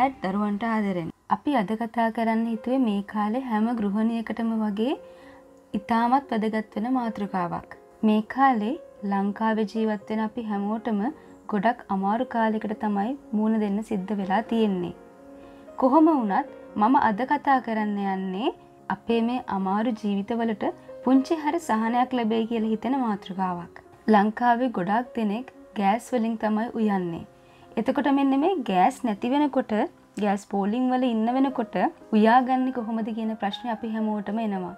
Sad දරුවන්ට ආදරෙන්. අපි අද කතා කරන්න හිතුවේ මේ කාලේ හැම ගෘහණයකටම වගේ ඉතාමත් වැදගත්වෙන මාතෘකාවක්. මේ කාලේ ලංකාවේ ජීවත්වෙන අපි හැමෝටම ගොඩක් අමාරු කාලෙකට තමයි මූුණ දෙන්න සිද්ධ වෙලා තියෙන්නේ. කොහොම වුනත් මම අද කතා කරන්න යන්නේ අපේ මේ අමාරු ජීවිතවලට පුංචි හරි සහනයක් ලැබේ කියල හිතෙන මාතෘකාවක්. ලංකාවේ ගොඩක් දෙනෙක් ගෑස් වලින් තමයි උයන්නේ. එතකොට මෙන්න මේ ගෑස් නැති වෙනකොට ගෑස් පෝලිං වල ඉන්න වෙනකොට උයාගන්න කොහොමද කියන ප්‍රශ්න අපි හැමෝටම එනවා.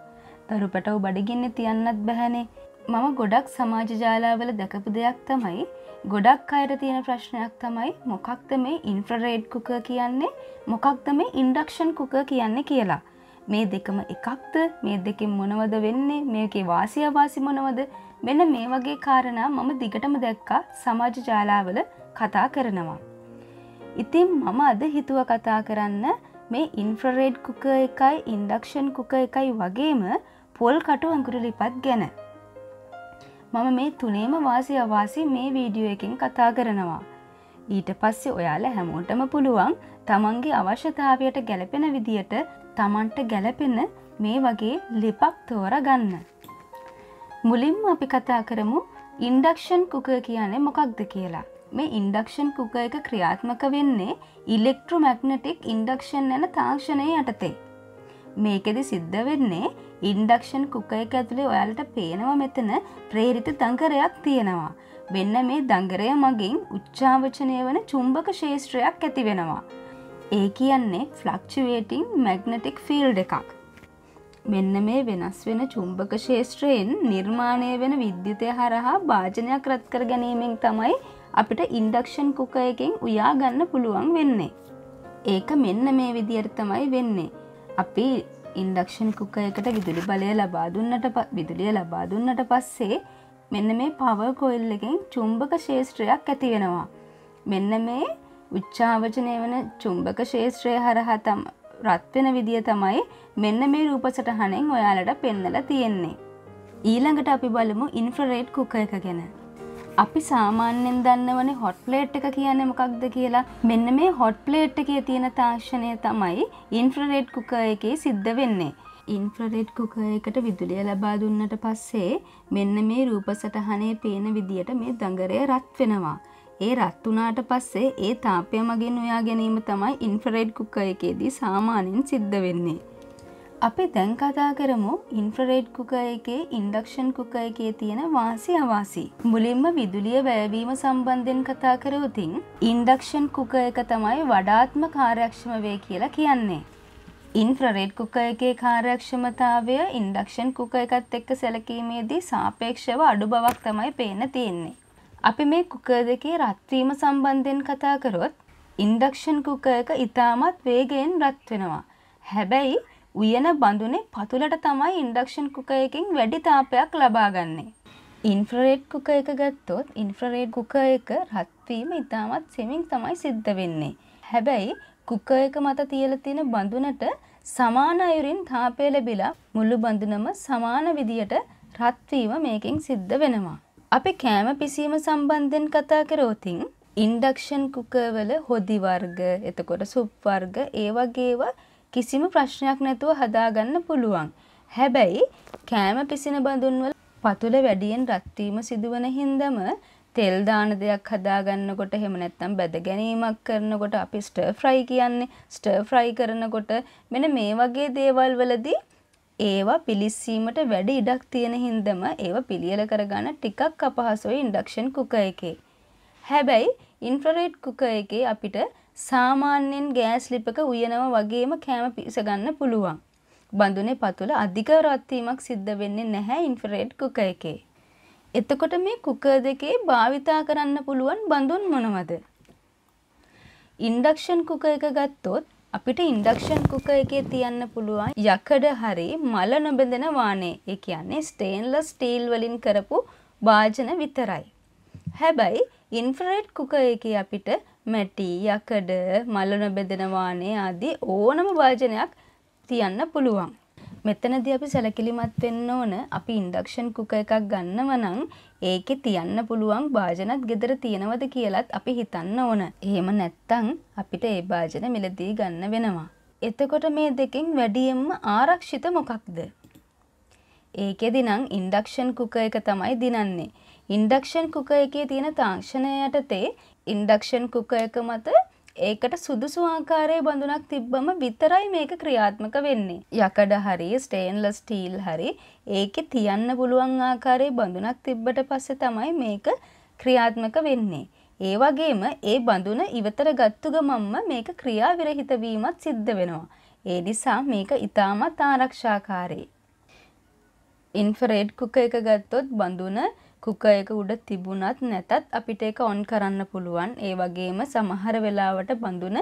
දරු පැටව බඩගින්න තියන්නත් බැහැනේ. මම ගොඩක් සමාජ ජාලාවල දැකපු දෙයක් තමයි ගොඩක් අයට තියෙන ප්‍රශ්නයක් තමයි මොකක්ද මේ ඉන්ෆ්‍රරේඩ් කුක කියන්නේ මොකක්ද මේ ඉන්ඩක්ෂන් කුක කියන්නේ කියලා. මේ දෙකම එකක්ද මේ දෙකෙන් මොනවද වෙන්නේ මේකේ වාසිය වාසි මොනවද මෙන්න මේ වගේ කාරණා මම දිගටම දැක්කා සමාජ ජාලාවල කතා කරනවා. ඉතින් මම අද හිතුව කතා කරන්න මේ ඉන්ෆ්‍රරේඩ් කුක එකයි ඉන්ඩක්ෂන් කුක එකයි වගේම පොල් කටු අංකුරලිපත් ගැන. මම මේ තුනේම වාසි අවාසි මේ වීඩියෝ එකින් කතා කරනවා. ඊට පස්සේ ඔයාල හැමෝටම පුළුවන් තමන්ගේ අවශ්‍යතාවයට ගැලපෙන විදියට තමන්ට ගැලපෙන මේ වගේ ලිපක් තෝර ගන්න. මුලින්ම අපි කතා කරමු ඉන්ඩක්ෂන් කුක කියන්නේ මොකක්ද කියලා. මේ ඉන්ඩක්ෂන් කුක එක ක්‍රියාත්මක වෙන්නේ ඉලෙක්ට්‍රමැක්නටික් ඉන්ඩක්ෂන් යන තාක්ෂණය යටතේ. මේකෙදි සිද්ධ වෙන්නේ ඉන්ඩක්ෂන් කුක එක ඇතුළේ ඔයාලට පේනවා මෙතන ප්‍රේරිත දංකරයක් තියෙනවා. මෙන්න මේ දංගරය මගින් උච්චාවචනය වන චුම්භක ශේෂත්‍රයක් ඇති වෙනවා. ඒ කියන්නේ ෆ්ලක්චුවේටිං මැග්නටික් ෆිල් එකක්. මෙන්න මේ වෙනස් වෙන චුම්භක ශේෂත්‍රයෙන් නිර්මාණය වෙන විද්‍යතය හරහා භාජනයක් රත්කර ගැනීමෙන් තමයි අපිට ඉන්ඩක්ෂන් කුකයකින් උයා ගන්න පුළුවන් වෙන්නේ. ඒක මෙන්න මේ විදියට තමයි වෙන්නේ. අපි ඉන්ඩක්ෂන් කුකයකට විදුලි බලය ලබා දුන්නට විදුලිය ලබා දුන්නට පස්සේ මෙන්න මේ පවර් කොයිල් එකෙන් චුම්භක ශේෂත්‍රයක් ඇති වෙනවා. මෙන්න මේ උච්චාවචනය වන චුම්භක ශේෂත්‍රය හරහා තම රත්වෙන විදිය තමයි මෙන්න මේ රූපසටහනෙන් ඔයාලට පෙන්නලා තියෙන්නේ. ඊළඟට අපි බලමු ඉන්ෆ්‍රරේට් කුක එක ගැන. අපි සාමාන්‍යෙන් දන්නවනේ හොට් ප්ලේට් එක කියන්නේ මොකක්ද කියලා මෙන්න මේ හොට් ප්ලේට් එකේ තියෙන තාක්ෂණය තමයි ඉන්ෆ්‍රරෙඩ් කුකර් එකේ සිද්ධ වෙන්නේ. ඉන්ෆ්‍රරෙඩ් කුකර් එකට විදුලිය ලබා දුන්නට පස්සේ මෙන්න මේ රූප සටහනේ පේන විදියට මේ දඟරය රත් වෙනවා. ඒ රත් වුණාට පස්සේ ඒ තාපය මගින් උයා ගැනීම තමයි ඉන්ෆ්‍රරෙඩ් කුකර් එකේදී සාමාන්‍යයෙන් සිද්ධ වෙන්නේ. අපි දැන් කතා කරමු ඉන්ෆ්‍රරේඩ් කුක එකේ ඉන්ඩක්ෂන් කුක එකේ තියෙන වාසි අවාසි. මුලින්ම විදුලිය වැයවීම සම්බන්ධයෙන් කතා කරවතින් ඉන්ඩක්ෂන් කුක එක තමයි වඩාත්ම කාර්යක්ෂම වේ කියලා කියන්නේ. ඉන්ෆ්‍රරේඩ් කුක එකේ කාර්යක්ෂමතාවය ඉන්ඩක්ෂන් කුක එකත් එක්ක සැලකීමේදී සාපේක්ෂව අඩු බවක් තමයි පේන තියෙන්නේ. අපි මේ කුක දෙකේ රත්වීම සම්බන්ධයෙන් කතා කරොත් ඉන්ඩක්ෂන් කුක එක ඉතාමත් වේගයෙන් රත් වෙනවා. හැබැයි උයන බඳුනේ පතුලට තමයි ඉන්ඩක්ෂන් කුකර් එකෙන් වැඩි තාපයක් ලබාගන්නේ. ඉන්ෆ්‍රරෙඩ් කුකර් එක ගත්තොත් ඉන්ෆ්‍රරෙඩ් කුකර් එක රත් වීම ඉතාමත් සෙමින් තමයි සිද්ධ වෙන්නේ. හැබැයි කුකර් එක මත තියලා තියෙන බඳුනට සමාන අයුරින් තාපය ලැබිලා මුළු බඳුනම සමාන විදියට රත් වීම මේකෙන් සිද්ධ වෙනවා. අපි කෑම පිසීම සම්බන්ධයෙන් කතා කරෝතින් ඉන්ඩක්ෂන් කුකර් වල හොදි වර්ග, එතකොට සුප් වර්ග ඒ වගේ ඒවා කිසිම ප්‍රශ්නයක් නැතුව හදාගන්න පුළුවන්. හැබැයි කෑම පිසින බඳුන්වල පතුල වැඩියෙන් රත් වීම සිදුවන හින්දම තෙල් දාන දෙයක් හදාගන්නකොට එහෙම නැත්නම් බැද ගැනීමක් කරනකොට අපි ස්ටර් ෆ්‍රයි කියන්නේ ස්ටර් ෆ්‍රයි කරනකොට මෙන්න මේ වගේ දේවල් වලදී ඒවා පිලිස්සීමට වැඩි ඉඩක් තියෙන හින්දම ඒවා පිළියෙල කරගන්න ටිකක් අපහසුයි ඉන්ඩක්ෂන් කුකර් එකේ. හැබැයි ඉන්ෆ්‍රරෙඩ් කුකර් එකේ අපිට සාමාන්‍යයෙන් ගෑස් ලිපක උයනවා වගේම කෑම පිසගන්න පුළුවන්. බඳුනේ පතුල අධික රත් වීමක් සිද්ධ වෙන්නේ නැහැ ඉන්ෆ්‍රාරෙඩ් කුකර් එකේ. එතකොට මේ කුකර් දෙකේ භාවිතා කරන්න පුළුවන් බඳුන් මොනවද? ඉන්ඩක්ෂන් කුකර් එක ගත්තොත් අපිට ඉන්ඩක්ෂන් කුකර් එකේ තියන්න පුළුවන් යකඩ හරි මල නොබඳෙන වානේ. ඒ කියන්නේ ස්ටේන්ලස් ස්ටීල් වලින් කරපු භාජන විතරයි. හැබැයි ඉන්ෆ්‍රාරෙඩ් කුකර් එකේ අපිට මැටි යකඩ මලන බෙදෙනවානේ ආදී ඕනම භාජනයක් තියන්න පුළුවන්. මෙතනදී අපි සැලකිලිමත් වෙන්න ඕන අපි ඉන්ඩක්ෂන් කුක එකක් ගන්නව නම් ඒකේ තියන්න පුළුවන් භාජනත් ගෙදර තියෙනවද කියලත් අපි හිතන්න ඕන. එහෙම නැත්තම් අපිට ඒ භාජන මිලදී ගන්න වෙනවා. එතකොට මේ දෙකෙන් වැඩියෙන්ම ආරක්ෂිත මොකක්ද? ඒකෙදි නම් ඉන්ඩක්ෂන් කුක එක තමයි දිනන්නේ. ඉන්ඩක්ෂන් කුක එකේ තියෙන තාක්ෂණය යටතේ ඉන්ඩක්ෂන් කුක එක මත ඒකට සුදුසු ආකාරයේ බඳුනක් තිබ්බම විතරයි මේක ක්‍රියාත්මක වෙන්නේ. යකඩ හරි ස්ටේන්ලස් ස්ටීල් හරි ඒකේ තියන්න පුළුවන් ආකාරයේ බඳුනක් තිබ්බට පස්සේ තමයි මේක ක්‍රියාත්මක වෙන්නේ. ඒ වගේම ඒ බඳුන ඉවතර ගත්තු ගමන්ම මේක ක්‍රියා විරහිත වීමත් සිද්ධ වෙනවා. ඒ නිසා මේක ඊටමත් ආරක්ෂාකාරී. ඉන්ෆ්‍රෙඩ් කුක එක ගත්තොත් බඳුන කුකර් එක උඩ තිබුණත් නැතත් අපිට ඒක ඔන් කරන්න පුළුවන්. ඒ වගේම සමහර වෙලාවට බඳුන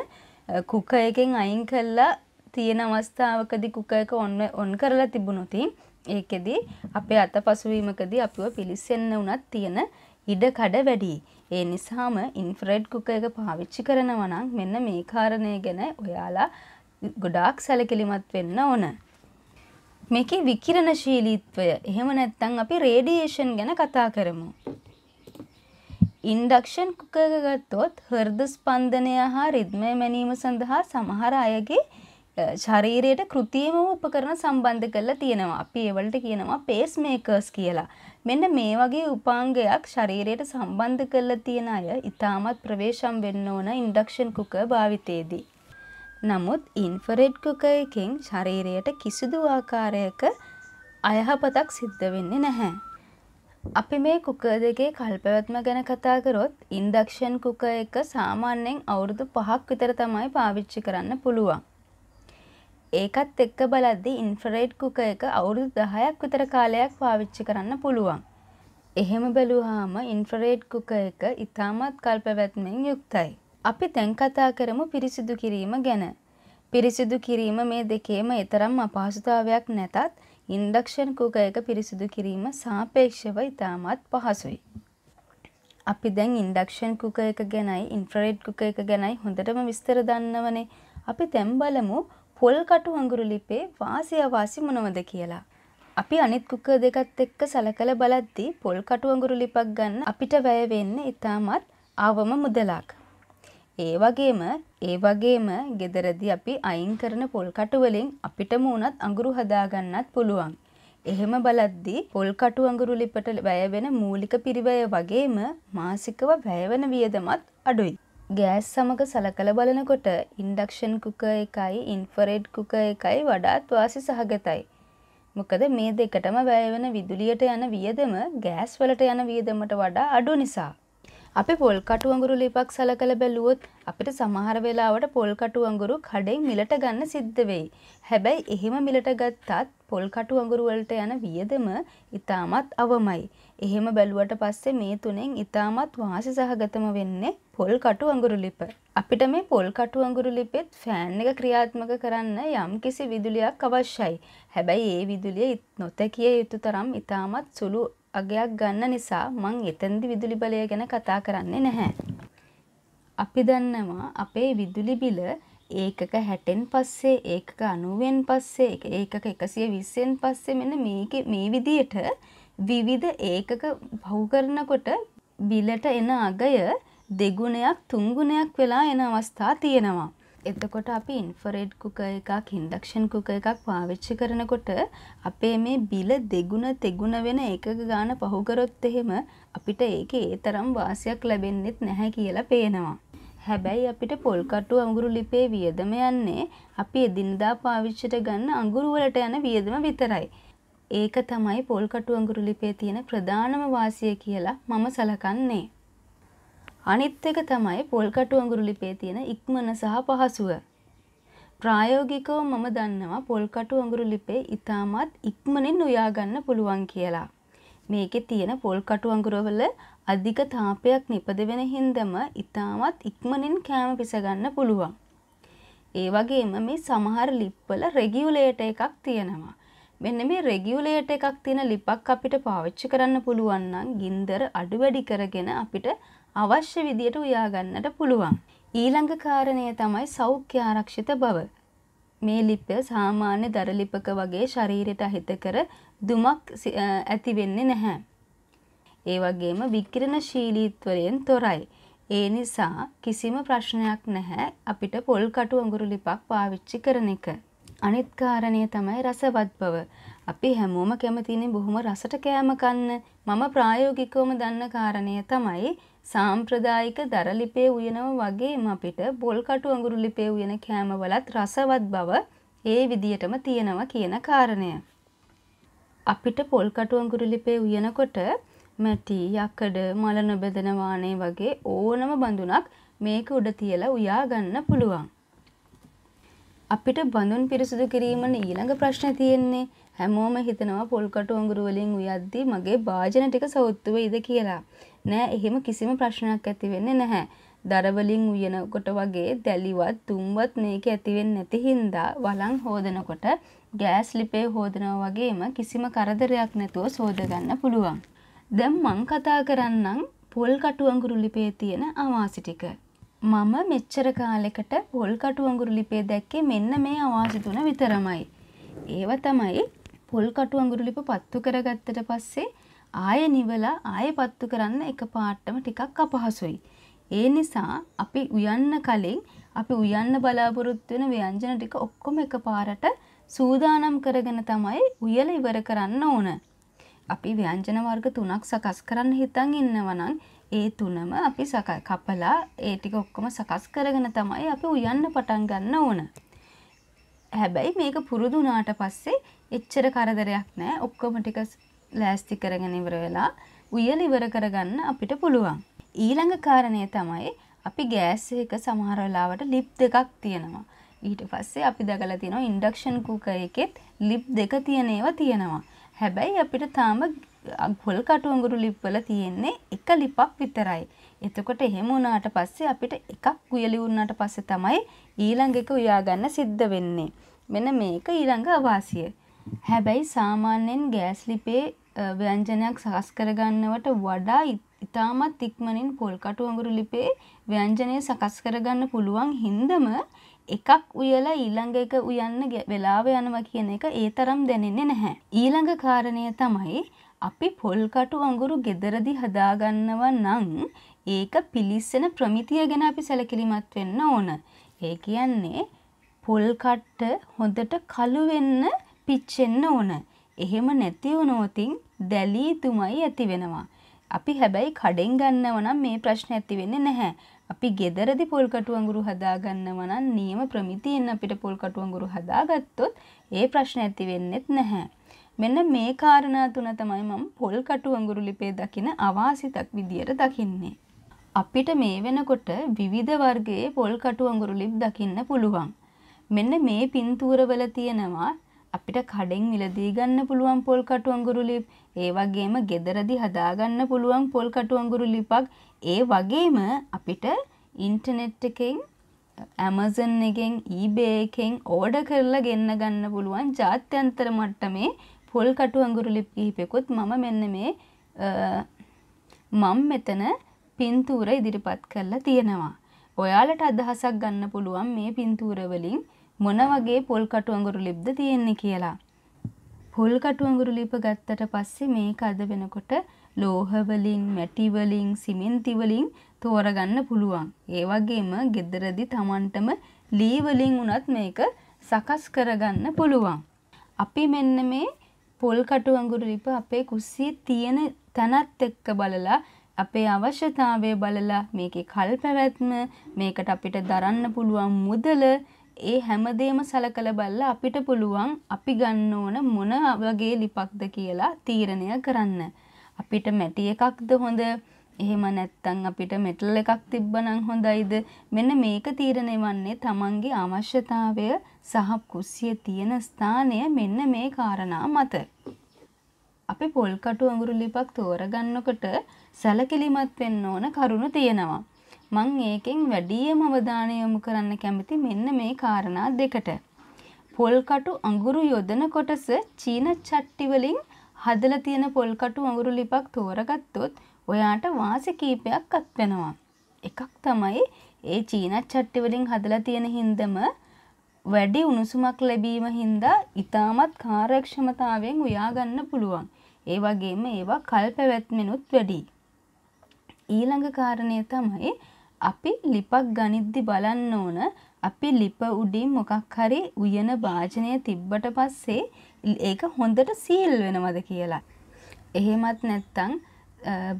කුකර් එකෙන් අයින් කළා තියෙන අවස්ථාවකදී කුකර් එක ඔන් ඔන් කරලා තිබුණොතින් ඒකෙදි අපේ අත පසුවීමකදී අපිව පිලිස්සෙන්න උනත් තියෙන ඉඩ කඩ වැඩි. ඒ නිසාම ඉන්ෆ්‍රෙඩ් කුකර් එක පාවිච්චි කරනවා නම් මෙන්න මේ කාරණය ගැන ඔයාලා ගොඩාක් සැලකිලිමත් වෙන්න ඕන. මේකේ විකිරණශීලීත්වය එහෙම නැත්නම් අපි රේඩියේෂන් ගැන කතා කරමු. ඉන්ඩක්ෂන් කුකර් ගත්තොත් හෘද ස්පන්දනය හා රිද්මය මැනීම සඳහා සමහර අයගේ ශරීරයට කෘතිම උපකරණ සම්බන්ධ කරලා තියෙනවා. අපි ඒවලට කියනවා පේස් මේකර්ස් කියලා. මෙන්න මේ වගේ උපාංගයක් ශරීරයට සම්බන්ධ කරලා තියෙන අය ඊටමත් ප්‍රවේශම් වෙන්න ඕන ඉන්ඩක්ෂන් කුකර් භාවිතයේදී. නමුත් ඉන්ෆරෙඩ් කුක එකෙන් ශරීරයට කිසිදු ආකාරයක අයහපතක් සිද්ධ වෙන්නේ නැහැ. අපි මේ කුකර් දෙකේ කල්පැවැත්ම ගැන කතා කරොත් ඉන්ඩක්ෂන් කුක එක සාමාන්‍යයෙන් අවුරුදු පහක් විතර තමයි පාවිච්චි කරන්න පුළුවන්. ඒකත් එක්ක බලද්දි ඉන්ෆරේඩ් කුක එක අවුරුදු 10ක් විතර කාලයක් පාවිච්චි කරන්න පුළුවන්. එහෙම බැලුවාම ඉන්ෆ්‍රරේඩ් කුක එක ඉතාමත් කල්පවැත්මෙන් යුක්තයි. අපි දැන් කතා කරමු පිරිසිදු කිරීම ගැන. පිරිසිදු කිරීම මේ දෙකේම ඊතරම් අපහසුතාවයක් නැතත් ඉන්ඩක්ෂන් කුකයක පිරිසිදු කිරීම සාපේක්ෂව ඉතාමත් පහසුයි. අපි දැන් ඉන්ඩක්ෂන් කුකයක ගැනයි ඉන්ෆ්‍රරෙඩ් කුකයක ගැනයි හොඳටම විස්තර දන්නවනේ. අපි දැන් බලමු පොල් කටු අඟුරු ලිපේ වාසි අවාසි මොනවද කියලා. අපි අනිත් කුකර් දෙකත් එක්ක සලකලා බලද්දී පොල් කටු අඟුරු ලිපක් ගන්න අපිට වැය වෙන්නේ ඊටමත් ආවම මුදලක්. ඒ වගේම ඒ වගේම ගෙදරදි අපි අයින් කරන පොල් කටුවලින් අපිටම වුණත් අඟුරු හදාගන්නත් පුළුවන්. එහෙම බලද්දි පොල් කටු අඟුරු ලිපට වැයවෙන මූලික පිරිවැය වගේම මාසිකව වැයවන වියදමත් අඩුයි. ගෑස් සමග සලකල බලනකොට ඉන්ඩක්ෂන් කුක එකයි ඉන්ෆරෙඩ් කුක එකයි වඩාත් වාසි සහගතයි. මොකද මේ දෙකටම වැයවන විදුලියට යන වියදම ගෑස් වලට යන වියදමට වඩා අඩු නිසා. අපි පොල් කටු අඟුරු ලිපක් සලකලා බැලුවොත් අපිට සමහර වෙලාවට පොල් කටු අඟුරු කඩෙන් මිලට ගන්න සිද්ධ වෙයි. හැබැයි එහෙම මිලට ගත්තත් පොල් කටු අඟුරු වලට යන වියදම ඊටමත් අවමයි. එහෙම බැලුවට පස්සේ මේ තුනෙන් ඊටමත් වාසි සහගතම වෙන්නේ පොල් කටු අඟුරු ලිප. අපිට මේ පොල් කටු අඟුරු ලිපෙත් ෆෑන් එක ක්‍රියාත්මක කරන්න යම්කිසි විදුලියක් අවශ්‍යයි. හැබැයි ඒ විදුලිය නොතැකිය යුතු තරම් ඊටමත් සුළු අගයක් ගන්න නිසා මං එතනදි විදුලි බලය ගැන කතා කරන්නේ නැහැ. අපි දන්නවා අපේ විදුලි බිල ඒකක හැටෙන් පස්සේ ඒකක අනුවෙන් පස්සේ ඒකක එකසිය විස්සෙන් පස්සේ මෙන මේක මේ විදියට විවිධ ඒකක පහු කරනකොට බිලට එන අගය දෙගුණයක් තුංගුණයක් වෙලා එන අවස්ථා තියෙනවා. එතකොට අපි ඉන්ෆරෙඩ් කුක එකක් හින්දක්ෂන් කුක එකක් පාවිච්චි කරනකොට අපේ මේ බිල දෙගුණ තෙගුණ වෙන එක ගාන පහුකරොත් එහෙම අපිට ඒක ඒ තරම් වාසියක් ලැබෙන්නෙත් නැහැ කියලා පේනවා. හැබැයි අපිට පොල්කටු අඟුරු ලිපේ වියදම යන්නේ අපි එදිනදා පාවිච්චිට ගන්න අඟුරු වලට යන වියදම විතරයි. ඒක තමයි පොල්කටු අඟුරු ලිපේ තියෙන ප්‍රධානම වාසිය කියලා මම සලකන්නේ. අනිත් එක තමයි පොල්කටු අඟුරු ලිපේ තියෙන ඉක්මන සහ පහසුව. ප්‍රායෝගිකව මම දන්නවා පොල්කටු අඟුරු ලිපේ ඉතාමත් ඉක්මනින් උයා ගන්න පුළුවන් කියලා. මේකේ තියෙන පොල්කටු අඟුරවල අධික තාපයක් නිපද වෙන හින්දම ඉතාමත් ඉක්මනින් කෑම පිස ගන්න පුළුවන්. ඒ වගේම මේ සමහර ලිප්වල රෙගියුලේටර් එකක් තියෙනවා. මෙන්න මේ රෙගියුලේටර් එකක් තියෙන ලිපක් අපිට පාවිච්චි කරන්න පුළුවන් නම් ගින්දර අඩු වැඩි කරගෙන අපිට අවශ්‍ය විදියට උයාගන්නට පුළුවන්. ඊළඟ කාරණය තමයි සෞඛ්‍ය ආරක්ෂිත බව. මේ ලිප සාමාන්‍ය දර ලිපක වගේ ශරීරයට අහිත කර දුමක් ඇති වෙන්නේ නැහැ. ඒ වගේම විකිරණශීලීත්වයෙන් තොරයි. ඒ නිසා කිසිම ප්‍රශ්නයක් නැහැ අපිට පොල් කටු අඟුරු ලිපක් පාවිච්චි කරන එක. අනිත් කාරණය තමයි රසවත් බව. අපි හැමෝම කැමතිනේ බොහොම රසට කෑම කන්න. මම ප්‍රායෝගිකවම දන්න කාරණය තමයි සාම්ප්‍රදායික දර ලිපේ උයනම වගේම අපිට බොල් කටු අඟුරු ලිපේ උයන කෑමවලත් රසවත් බව ඒ විදියටම තියෙනවා කියන කාරණය. අපිට පොල් කටු අඟුරු ලිපේ උයනකොට මැටි, යකඩ, මල නොබෙදෙන වානේ වගේ ඕනම බඳුනක් මේක උඩ තියලා උයා ගන්න පුළුවන්. අපිට බඳුන් පිරිසුදු කිරීම ඊළඟ ප්‍රශ්නේ තියෙන්නේ හැමෝම හිතනවා පොල් කටු අඟුරු වලින් උයද්දි මගේ භාජන ටික සවුත්තු වෙයිද කියලා. නෑ එහෙම කිසිම ප්‍රශ්නයක් ඇති වෙන්නේ නැහැ. දරවලින් උයනකොට වගේ දැලිවත් දුම්වත් මේක ඇතිවෙන්නේ නැති හින්දා වලන් හෝදනකොට ගෑස් ලිපේ හෝදනවා වගේම කිසිම කරදරයක් නැතුව සෝදගන්න පුළුවන්. දැන් මං කතා කරන්නම් පොල් කටුවඟුරු ලිපේ තියෙන අවාසි ටික. මම මෙච්චර කාලෙකට පොල් කටුවඟුරු ලිපේ දැක්කේ මෙන්න මේ අවාසි තුන විතරමයි. ඒව තමයි පොල් කටුවඟුරු ලිප පත්තු කරගත්තට පස්සේ ආයෙ නිවලා ආයෙ පත්තු කරන්න එක පාටම ටිකක් අපහසුයි. ඒ නිසා අපි උයන්න කලින් අපි උයන්න බලාපොරොත්තු වෙන ව්‍යංජන ටික ඔක්කොම එක පාරට සූදානම් කරගෙන තමයි උයල ඉවර කරන්න ඕන. අපි ව්‍යංජන වර්ග තුනක් සකස් කරන්න හිතන් ඉන්නවනම් ඒ තුනම අපි කපලා ඒ ටික ඔක්කොම සකස් කරගෙන තමයි අපි උයන්න පටන් ගන්න ඕන. හැබැයි මේක පුරුදු වුණාට පස්සේ එච්චර කරදරයක් නෑ ඔක්කොම ටික ලෑස්ති කරගෙන ඉවර වෙලා උයල ඉවර කරගන්න අපිට පුළුවන්. ඊළඟ කාරණය තමයි අපි ගෑස් එක සමහර වෙලාවට ලිප් දෙකක් තියෙනවා. ඊට පස්සේ අපි දකලා තියෙනවා ඉන්ඩක්ෂන් කුකර් එකෙත් ලිප් දෙක තියෙන ඒවා තියෙනවා. හැබැයි අපිට තාම ගොල් කටු අඟුරු ලිප් වල තියෙන්නේ එක ලිපක් විතරයි. එතකොට එහෙම වුණාට පස්සේ අපිට එකක් උයලි වුණාට පස්සේ තමයි ඊළඟ එක උයා ගන්න සිද්ධ වෙන්නේ. මෙන්න මේක ඊළඟ අවාසිය. හැබැයි සාමාන්‍යයෙන් ගෑස් ලිපේ ව්‍යංජනයක් සකස් කරගන්නවට වඩා ඉතාමත් ඉක්මනින් පොල්කටු අඟුරු ලිපේ ව්‍යංජනය සකස් කරගන්න පුළුවන් හින්දම එකක් උයලා ඊළඟ එක උයන්න වෙලාව යනවා කියන එක ඒ තරම් දැනෙන්නේ නැහැ. ඊළඟ කාරණය තමයි අපි පොල්කටු අඟුරු ගෙදරදි හදාගන්නවා නම් ඒක පිලිස්සෙන ප්‍රමිතිය ගැන අපි සැලකිලිමත් වෙන්න ඕන. ඒ කියන්නේ පොල්කට්ට හොඳට කළු වෙන්න පිච්චෙන්න ඕන. එහෙම නැති වුණොතින් දැලී තුමයි ඇති වෙනවා. අපි හැබැයි කඩෙන් ගන්නව නම් මේ ප්‍රශ්න ඇති වෙන්නේ නැහැ. අපි gederedi පොල් කටු අඟුරු හදා ගන්නව නම් නියම ප්‍රමිතියෙන් අපිට පොල් කටු අඟුරු හදාගත්තොත් ඒ ප්‍රශ්න ඇති වෙන්නේත් නැහැ. මෙන්න මේ කාරණා තුන තමයි මම පොල් කටු අඟුරු ලිපේ දකින අවාසිතක් විදියට දකින්නේ. අපිට මේ වෙනකොට විවිධ වර්ගයේ පොල් කටු අඟුරු ලිප් දකින්න පුළුවන්. මෙන්න මේ පින්තූරවල තියෙනවා අපිට කඩෙන් මිලදී ගන්න පුළුවන් පොල් කටු අඟුරු ලිප්, ඒ වගේම ගෙදරදි හදාගන්න පුළුවන් පොල් කටු අඟුරු ලිපක්, ඒ වගේම අපිට ඉන්ටර්නෙට් එකෙන් Amazon එකෙන් eBay එකෙන් ඕඩර් කරලා ගෙන්න ගන්න පුළුවන් ජාත්‍යන්තර මට්ටමේ පොල් කටු අඟුරු ලිප් කිහිපෙකුත් මම මෙන්න මේ මම මෙතන පින්තූර ඉදිරිපත් කරලා තියෙනවා. ඔයාලට අදහසක් ගන්න පුළුවන් මේ පින්තූර වලින් මොන වගේ පොල් කටු අඟුරු ලිප්ද තියෙන්නේ කියලා. පොල් කටු අඟුරු ලිප ගත්තට පස්සේ මේක අද වෙනකොට ලෝහ වලින්, මැටි වලින්, සිමෙන්ති වලින් තෝරගන්න පුළුවන්. ඒ වගේම gederedi Tamanටම ලී වලින් උනත් මේක සකස් කරගන්න පුළුවන්. අපි මෙන්න මේ පොල් කටු අඟුරු ලිප අපේ කුස්සියේ තියෙන තැනත් එක්ක බලලා අපේ අවශ්‍යතාවය බලලා මේකේ කල් පැවැත්ම මේකට අපිට දරන්න පුළුවන් මුදල ඒ හැමදේම සලකල බල්ලා අපිට පුළුවන් අපි ගන්න ඕන මොන වගේ ලිපක්ද කියලා තීරණය කරන්න. අපිට මැටි එකක්ද හොඳ එහෙම නැත්තං අපිට මෙටල් එකක් තිබ්බනම් හොඳයිද මෙන්න මේක තීරණය වන්නේ තමන්ගේ අවශ්‍යතාවය සහ කුස්සිය තියෙන ස්ථානය මෙන්න මේ කාරණා මත. අපි පොල්කටු අඟුරු ලිපක් තෝරගන්නකොට සැලකිලිමත් වෙන්න ඕන කරුණු තියෙනවා. මං ඒකෙන් වැඩියම අවධානය යොමු කරන්න කැමති මෙන්න මේ කාරණා දෙකට. පොල්කටු අඟුරු යොදන කොටස චීන චට්ටි වලින් හදලා තියෙන පොල්කටු අඟුරු ලිපක් තෝරගත්තොත් ඔයාට වාසි කීපයක් අත්වෙනවා. එකක් තමයි ඒ චීන චට්ටි වලින් හදලා තියෙන හින්දම වැඩි උණුසුමක් ලැබීම හින්දා ඉතාමත් කාර්යක්ෂමතාවයෙන් උයා ගන්න පුළුවන්. ඒ වගේම ඒවා කල් පැවැත්මෙනුත් වැඩි. ඊළඟ කාරණය තමයි අපි ලිපක් ගනිද්දි බලන්න ඕන අපි ලිප උඩින් මොකක් හරි උයන භාජනය තිබ්බට පස්සේ ඒක හොඳට සීල් වෙනවද කියලා. එහෙමත් නැත්තං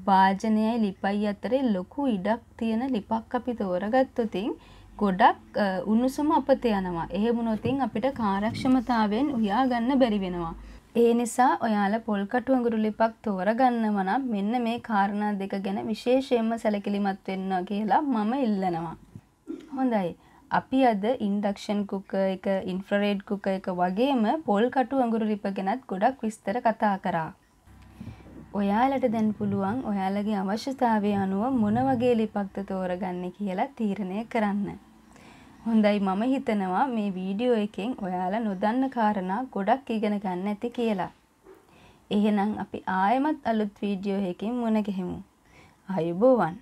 භාජනයයි ලිපයි අතරේ ලොකු ඉඩක් තියෙන ලිපක් අපි තෝරගත්තොතින් ගොඩක් උණුසුම අපත යනවා. එහෙම නොතින් අපිට කාරක්ෂමතාවෙන් උයා ගන්න බැරි වෙනවා. ඒ නිසා ඔයාලා පොල්කටු අඟුරු ලිපක් තෝරගන්නම නම් මෙන්න මේ කාරණා දෙක ගැන විශේෂයෙන්ම සැලකිලිමත් වෙන්න කියලා මම ඉල්ලනවා. හොඳයි. අපි අද ඉන්ඩක්ෂන් කුකර් එක, ඉන්ෆ්‍රරෙඩ් කුකර් එක වගේම පොල්කටු අඟුරු ලිප ගැනත් ගොඩක් විස්තර කතා කරා. ඔයාලට දැන් පුළුවන් ඔයාලගේ අවශ්‍යතාවය අනුව මොන වගේ ලිපක්ද තෝරගන්නේ කියලා තීරණය කරන්න. හොඳයි මම හිතනවා මේ වීඩියෝ එකෙන් ඔයාලා නොදන්න කාරණා ගොඩක් ඉගෙන ගන්න ඇති කියලා. එහෙනම් අපි ආයෙමත් අලුත් වීඩියෝ එකකින් මුණ ගැහෙමු. ආයුබෝවන්.